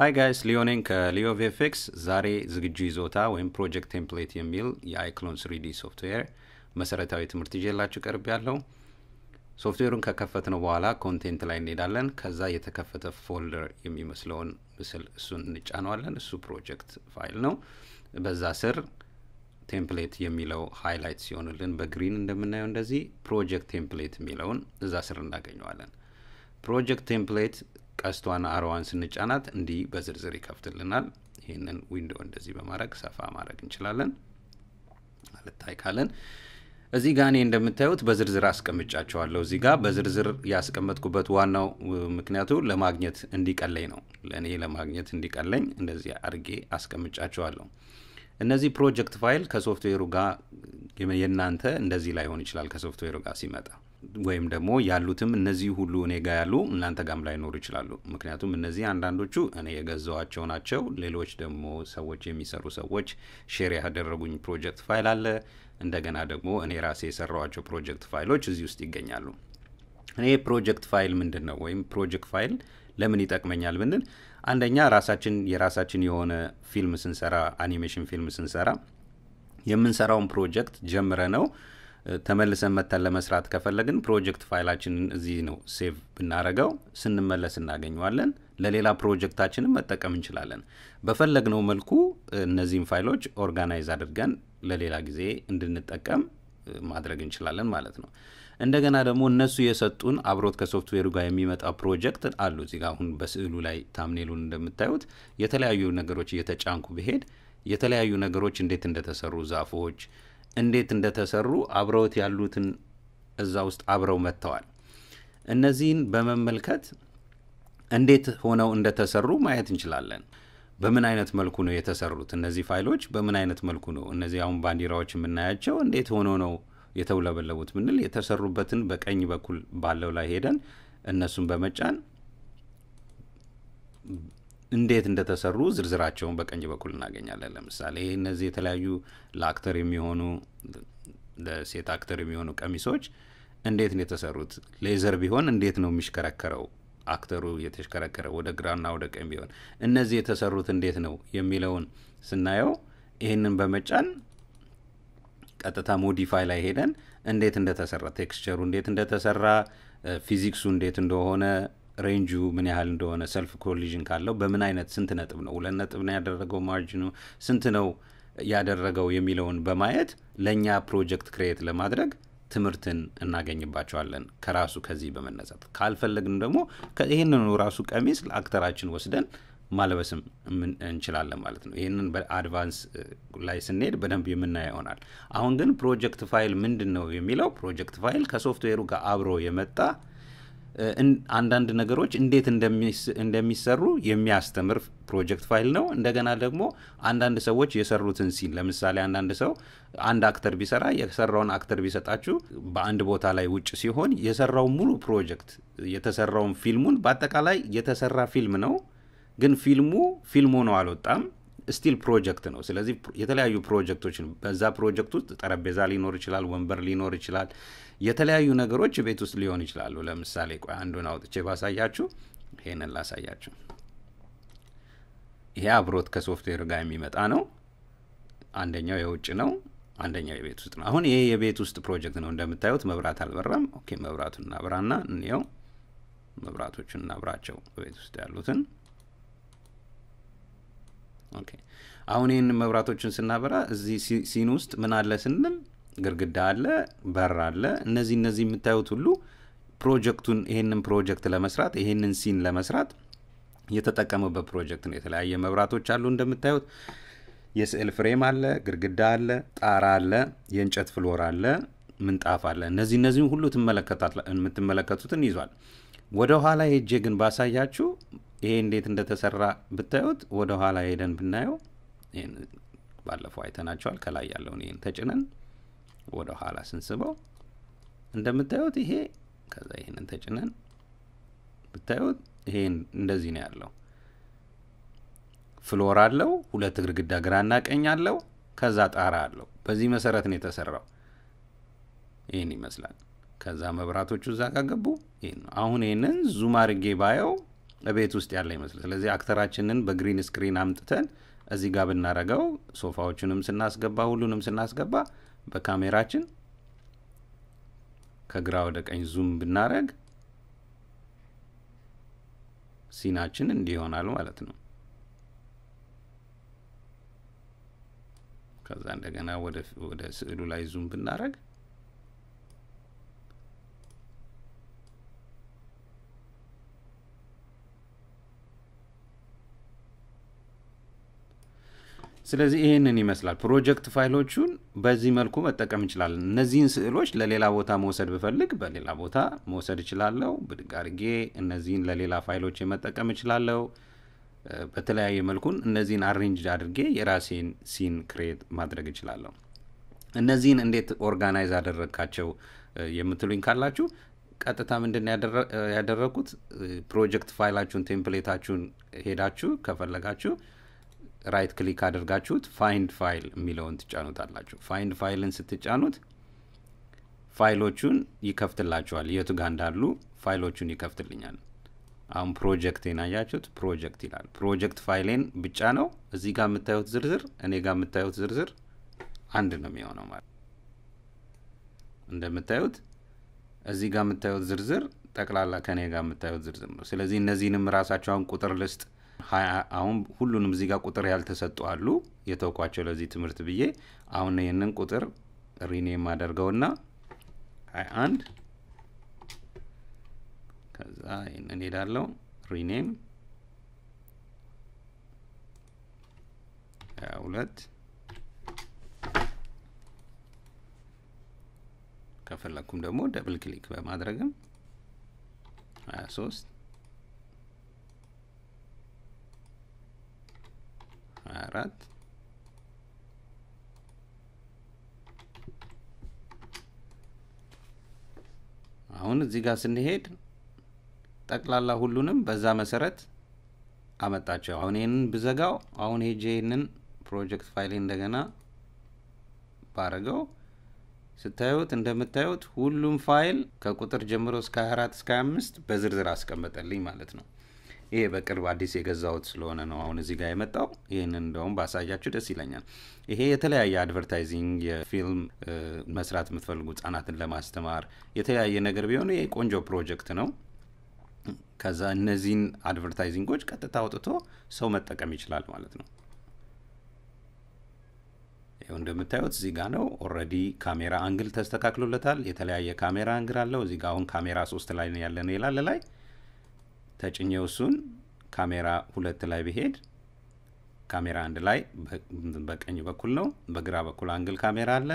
ሀይ ጋይስ ሊዮኔን ከሊዮ ቪኤፍኤክስ ዛሬ ዝግጁ ይዞታ ወይም ፕሮጀክት ቴምፕሌት የሚል የአይክሎንስ ሪዲ ሶፍትዌር መሰረታዊ ትምህርት ይዤላችሁ ቀርብ ያለው ሶፍትዌሩን ከከፈትነው በኋላ ኮንቴንት ላይ እንሄዳለን። ከዛ የተከፈተ ፎልደር የሚመስለውን ምስል እሱን እንጫነዋለን። እሱ ፕሮጀክት ፋይል ነው። በዛ ስር ቴምፕሌት የሚለው ሃይላይት ሲሆንልን በግሪን እንደምናየው እንደዚህ ፕሮጀክት ቴምፕሌት የሚለውን እዛ ስር እናገኘዋለን። ፕሮጀክት ቴምፕሌት ቀስቷን አረዋን ስንጫናት እንዲህ በዝርዝር ይከፍትልናል። ይህንን ዊንዶ እንደዚህ በማድረግ ሰፋ ማድረግ እንችላለን። አልታይ ካለን እዚህ ጋር እኔ እንደምታዩት በዝርዝር አስቀምጫቸዋለሁ። እዚህ ጋር በዝርዝር ያስቀመጥኩበት ዋናው ምክንያቱ ለማግኘት እንዲቀለኝ ነው። ለእኔ ለማግኘት እንዲቀለኝ እንደዚህ አድርጌ አስቀምጫቸዋለሁ። እነዚህ ፕሮጀክት ፋይል ከሶፍትዌሩ ጋር የእናንተ እንደዚህ ላይሆን ይችላል ከሶፍትዌሩ ጋር ሲመጣ ወይም ደግሞ ያሉትም እነዚህ ሁሉ እኔ ጋር ያሉ እናንተ ጋም ላይኖሩ ይችላሉ። ምክንያቱም እነዚህ አንዳንዶቹ እኔ የገዛዋቸው ናቸው። ሌሎች ደግሞ ሰዎች የሚሰሩ ሰዎች ሼር ያደረጉኝ ፕሮጀክት ፋይል አለ። እንደገና ደግሞ እኔ ራሴ የሰራዋቸው ፕሮጀክት ፋይሎች እዚህ ውስጥ ይገኛሉ። እኔ ፕሮጀክት ፋይል ምንድን ነው ወይም ፕሮጀክት ፋይል ለምን ይጠቅመኛል ብንል አንደኛ ራሳችን የራሳችን የሆነ ፊልም ስንሰራ አኒሜሽን ፊልም ስንሰራ የምንሰራውን ፕሮጀክት ጀምረ ነው ተመልሰን መተን ለመስራት ከፈለግን ፕሮጀክት ፋይላችንን እዚህ ነው ሴቭ ብናረገው ስንመለስ እናገኘዋለን። ለሌላ ፕሮጀክታችንን መጠቀም እንችላለን። በፈለግነው መልኩ እነዚህን ፋይሎች ኦርጋናይዝ አድርገን ለሌላ ጊዜ እንድንጠቀም ማድረግ እንችላለን ማለት ነው። እንደገና ደግሞ እነሱ የሰጡን አብሮት ከሶፍትዌሩ ጋር የሚመጣ ፕሮጀክት አሉ። እዚህ ጋር አሁን በስዕሉ ላይ ታምኔሉን እንደምታዩት የተለያዩ ነገሮች እየተጫንኩ ብሄድ የተለያዩ ነገሮች እንዴት እንደተሰሩ ዛፎች እንዴት እንደተሰሩ አብረውት ያሉትን እዛ ውስጥ አብረው መጥተዋል። እነዚህን በመመልከት እንዴት ሆነው እንደተሰሩ ማየት እንችላለን። በምን አይነት መልኩ ነው የተሰሩት? እነዚህ ፋይሎች በምን አይነት መልኩ ነው እነዚህ አሁን ባንዲራዎች የምናያቸው እንዴት ሆኖ ነው የተውለበለቡት ምንል የተሰሩበትን በቀኝ በኩል ባለው ላይ ሄደን እነሱን በመጫን እንዴት እንደተሰሩ ዝርዝራቸውን በቀኝ በኩል እናገኛለን። ለምሳሌ እነዚህ የተለያዩ ለአክተር የሚሆኑ ለሴት አክተር የሚሆኑ ቀሚሶች እንዴት ነው የተሰሩት? ሌዘር ቢሆን እንዴት ነው የሚሽከረከረው? አክተሩ የተሽከረከረ ወደ ግራና ወደ ቀኝ ቢሆን እነዚህ የተሰሩት እንዴት ነው የሚለውን ስናየው ይህንን በመጫን ቀጥታ ሞዲፋይ ላይ ሄደን እንዴት እንደተሰራ ቴክስቸሩ እንዴት እንደተሰራ ፊዚክሱ እንዴት እንደሆነ ሬንጁ ምን ያህል እንደሆነ ሰልፍ ኮሊዥን ካለው በምን አይነት ስንት ነጥብ ነው ሁለት ነጥብ ነው ያደረገው ማርጅኑ ስንት ነው ያደረገው የሚለውን በማየት ለእኛ ፕሮጀክት ክሬት ለማድረግ ትምህርትን እናገኝባቸዋለን ከራሱ ከዚህ በመነሳት ካልፈለግንም ደግሞ ይህንኑ ራሱ ቀሚስ ለአክተራችን ወስደን ማልበስም እንችላለን ማለት ነው። ይህንን በአድቫንስ ላይ ስንሄድ በደንብ የምናየው ይሆናል። አሁን ግን ፕሮጀክት ፋይል ምንድን ነው የሚለው ፕሮጀክት ፋይል ከሶፍትዌሩ ጋር አብሮ የመጣ አንዳንድ ነገሮች እንዴት እንደሚሰሩ የሚያስተምር ፕሮጀክት ፋይል ነው። እንደገና ደግሞ አንዳንድ ሰዎች የሰሩትን ሲን ለምሳሌ አንዳንድ ሰው አንድ አክተር ቢሰራ የሰራውን አክተር ቢሰጣችሁ በአንድ ቦታ ላይ ውጭ ሲሆን የሰራው ሙሉ ፕሮጀክት የተሰራውን ፊልሙን በአጠቃላይ የተሰራ ፊልም ነው ግን ፊልሙ ፊልም ሆኖ አልወጣም። ስቲል ፕሮጀክት ነው። ስለዚህ የተለያዩ ፕሮጀክቶች ። በዛ ፕሮጀክት ውስጥ ጠረጴዛ ሊኖር ይችላል፣ ወንበር ሊኖር ይችላል፣ የተለያዩ ነገሮች ቤት ውስጥ ሊሆን ይችላሉ። ለምሳሌ ቆይ አንዱን አውጥቼ ባሳያችሁ፣ ይሄንን ላሳያችሁ። ይሄ አብሮት ከሶፍትዌር ጋር የሚመጣ ነው። አንደኛው የውጭ ነው፣ አንደኛው የቤት ውስጥ ነው። አሁን ይሄ የቤት ውስጥ ፕሮጀክት ነው። እንደምታዩት መብራት አልበራም። ኦኬ፣ መብራቱን እናብራና እንየው። መብራቶቹን እናብራቸው ቤት ውስጥ ያሉትን አሁን ይህን መብራቶችን ስናበራ እዚህ ሲን ውስጥ ምን አለ ስንል ግርግዳ አለ፣ በር አለ። እነዚህ እነዚህ የምታዩት ሁሉ ፕሮጀክቱን ይሄንን ፕሮጀክት ለመስራት ይሄንን ሲን ለመስራት የተጠቀሙበት ፕሮጀክት ነው። የተለያየ መብራቶች አሉ እንደምታዩት የስዕል ፍሬም አለ፣ ግድግዳ አለ፣ ጣራ አለ፣ የእንጨት ፍሎር አለ፣ ምንጣፍ አለ። እነዚህ እነዚህም ሁሉ የምትመለከቱትን ይዟል። ወደ ኋላ ሄጄ ግን ባሳያችሁ ይሄ እንዴት እንደተሰራ ብታዩት ወደ ኋላ ሄደን ብናየው ባለፈው አይተናቸዋል። ከላይ ያለውን ይህን ተጭነን ወደ ኋላ ስንስበው እንደምታዩት ይሄ ከዛ ይህንን ተጭነን ብታዩት ይሄ እንደዚህ ነው ያለው። ፍሎር አለው፣ ሁለት ግድግዳ ግራና ቀኝ አለው፣ ከዛ ጣራ አለው። በዚህ መሰረት ነው የተሰራው። ይህን ይመስላል። ከዛ መብራቶቹ እዛ ካገቡ ገቡ። ይህን አሁን ይህንን ዙም አድርጌ ባየው ቤት ውስጥ ያለ ይመስል። ስለዚህ አክተራችንን በግሪን ስክሪን አምጥተን እዚህ ጋር ብናረገው ሶፋዎቹንም ስናስገባ ሁሉንም ስናስገባ በካሜራችን ከግራ ወደ ቀኝ ዙም ብናረግ ሲናችን እንዲህ ይሆናል ማለት ነው። ከዛ እንደገና ወደ ስዕሉ ላይ ዙም ብናረግ ስለዚህ ይህንን ይመስላል ፕሮጀክት ፋይሎቹን በዚህ መልኩ መጠቀም እንችላለን። እነዚህን ስዕሎች ለሌላ ቦታ መውሰድ ብፈልግ በሌላ ቦታ መውሰድ እችላለሁ። ብድግ አድርጌ እነዚህን ለሌላ ፋይሎች መጠቀም እችላለሁ። በተለያየ መልኩን እነዚህን አሬንጅ አድርጌ የራሴን ሲን ክሬት ማድረግ እችላለሁ። እነዚህን እንዴት ኦርጋናይዝ አደረግካቸው የምትሉኝ ካላችሁ ቀጥታ ምንድን ያደረግኩት ፕሮጀክት ፋይላችሁን ቴምፕሌታችሁን ሄዳችሁ ከፈለጋችሁ ራይት ክሊክ አድርጋችሁት ፋይንድ ፋይል የሚለውን ትጫኑታላችሁ። ፋይንድ ፋይልን ስትጫኑት ፋይሎቹን ይከፍትላችኋል። የቱ ጋር እንዳሉ ፋይሎቹን ይከፍትልኛል። አሁን ፕሮጀክቴን አያችሁት፣ ፕሮጀክት ይላል። ፕሮጀክት ፋይሌን ብጫ ነው እዚህ ጋር የምታዩት ዝርዝር፣ እኔ ጋር የምታዩት ዝርዝር አንድ ነው የሚሆነው ማለት እንደምታዩት እዚህ ጋር የምታዩት ዝርዝር ጠቅላላ ከኔ ጋር የምታዩት ዝርዝር ነው። ስለዚህ እነዚህንም ራሳቸውን ቁጥር ልስጥ አሁን ሁሉንም እዚህ ጋር ቁጥር ያልተሰጡ አሉ የተውኳቸው ለዚህ ትምህርት ብዬ አሁን ይህንን ቁጥር ሪኔ የማደርገውና 21 ከዛ ይህንን ሄዳለው ሪኔም 22 ከፈለግኩም ደግሞ ደብል ክሊክ በማድረግም 23 fakat አሁን እዚህ ጋር ስንሄድ ጠቅላላ ሁሉንም በዛ መሰረት አመጣቸው። አሁን ይህንን ብዘጋው አሁን ሄጄ ይህንን ፕሮጀክት ፋይሌ እንደገና ባረገው ስታዩት እንደምታዩት ሁሉም ፋይል ከቁጥር ጀምሮ እስከ 24 እስከ 25 በዝርዝር አስቀመጠልኝ ማለት ነው። ይሄ በቅርብ አዲስ የገዛሁት ስለሆነ ነው አሁን እዚህ ጋር የመጣው። ይህንን እንደውም ባሳያችሁ ደስ ይለኛል። ይሄ የተለያየ አድቨርታይዚንግ የፊልም መስራት የምትፈልጉ ህጻናትን ለማስተማር የተለያየ ነገር ቢሆኑ ይሄ ቆንጆ ፕሮጀክት ነው። ከዛ እነዚህን አድቨርታይዚንጎች ቀጥታ አውጥቶ ሰው መጠቀም ይችላል ማለት ነው። ይኸው እንደምታዩት እዚህ ጋ ነው። ኦልሬዲ ካሜራ አንግል ተስተካክሎለታል። የተለያየ ካሜራ አንግል አለው። እዚህ ጋ አሁን ካሜራ ሶስት ላይ ያለ ነው ይላል ላይ ተጭኜው እሱን ካሜራ ሁለት ላይ ብሄድ ካሜራ አንድ ላይ በቀኝ በኩል ነው። በግራ በኩል አንግል ካሜራ አለ።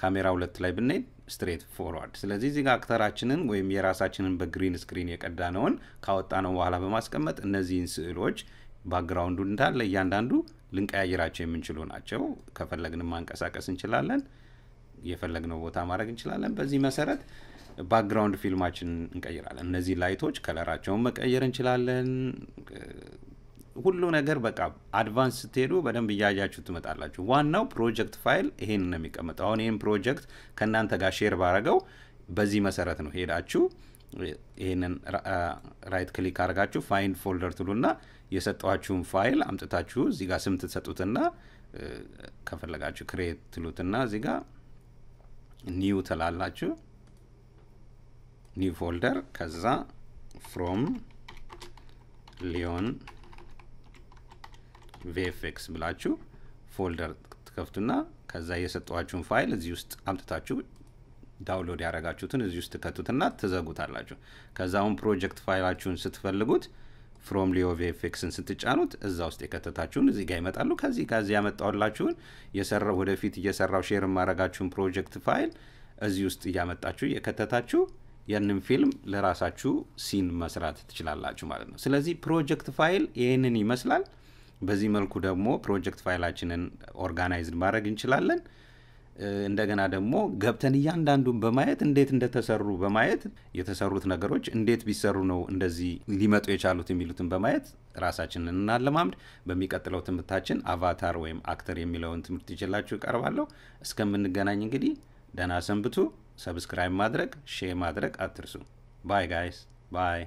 ካሜራ ሁለት ላይ ብንሄድ ስትሬት ፎርዋርድ። ስለዚህ እዚህ ጋር አክተራችንን ወይም የራሳችንን በግሪን ስክሪን የቀዳ ካወጣ ካወጣነው በኋላ በማስቀመጥ እነዚህን ስዕሎች ባክግራውንዱ እንዳለ እያንዳንዱ ልንቀያይራቸው የምንችሉ ናቸው። ከፈለግን ማንቀሳቀስ እንችላለን። የፈለግነው ቦታ ማድረግ እንችላለን። በዚህ መሰረት ባክግራውንድ ፊልማችን እንቀይራለን። እነዚህ ላይቶች ከለራቸውን መቀየር እንችላለን። ሁሉ ነገር በቃ አድቫንስ ስትሄዱ በደንብ እያያችሁ ትመጣላችሁ። ዋናው ፕሮጀክት ፋይል ይሄን ነው የሚቀመጠው። አሁን ይህን ፕሮጀክት ከእናንተ ጋር ሼር ባረገው በዚህ መሰረት ነው ሄዳችሁ ይህንን ራይት ክሊክ አድርጋችሁ ፋይንድ ፎልደር ትሉና የሰጠኋችሁን ፋይል አምጥታችሁ እዚህ ጋር ስም ትሰጡትና ከፈለጋችሁ ክሬት ትሉትና እዚህ ጋር ኒው ትላላችሁ ኒው ፎልደር ከዛ ፍሮም ሊዮን ቪኤፍኤክስ ብላችሁ ፎልደር ትከፍቱና ከዛ የሰጠዋችሁን ፋይል እዚህ ውስጥ አምጥታችሁ ዳውንሎድ ያደረጋችሁትን እዚህ ውስጥ ትከቱትና ትዘጉታላችሁ። ከዛ አሁን ፕሮጀክት ፋይላችሁን ስትፈልጉት ፍሮም ሊዮ ቪኤፍኤክስን ስትጫኑት እዛ ውስጥ የከተታችሁን እዚህ ጋር ይመጣሉ። ከዚህ ጋር እዚህ ያመጣውላችሁን የሰራ ወደፊት እየሰራው ሼር የማረጋችሁን ፕሮጀክት ፋይል እዚህ ውስጥ እያመጣችሁ እየከተታችሁ ያንን ፊልም ለራሳችሁ ሲን መስራት ትችላላችሁ ማለት ነው። ስለዚህ ፕሮጀክት ፋይል ይህንን ይመስላል። በዚህ መልኩ ደግሞ ፕሮጀክት ፋይላችንን ኦርጋናይዝድ ማድረግ እንችላለን። እንደገና ደግሞ ገብተን እያንዳንዱን በማየት እንዴት እንደተሰሩ በማየት የተሰሩት ነገሮች እንዴት ቢሰሩ ነው እንደዚህ ሊመጡ የቻሉት የሚሉትን በማየት ራሳችንን እናለማምድ። በሚቀጥለው ትምህርታችን አቫታር ወይም አክተር የሚለውን ትምህርት ይችላችሁ ይቀርባለሁ። እስከምንገናኝ እንግዲህ ደህና ሰንብቱ። ሰብስክራይብ ማድረግ፣ ሼር ማድረግ አትርሱ። ባይ ጋይስ ባይ።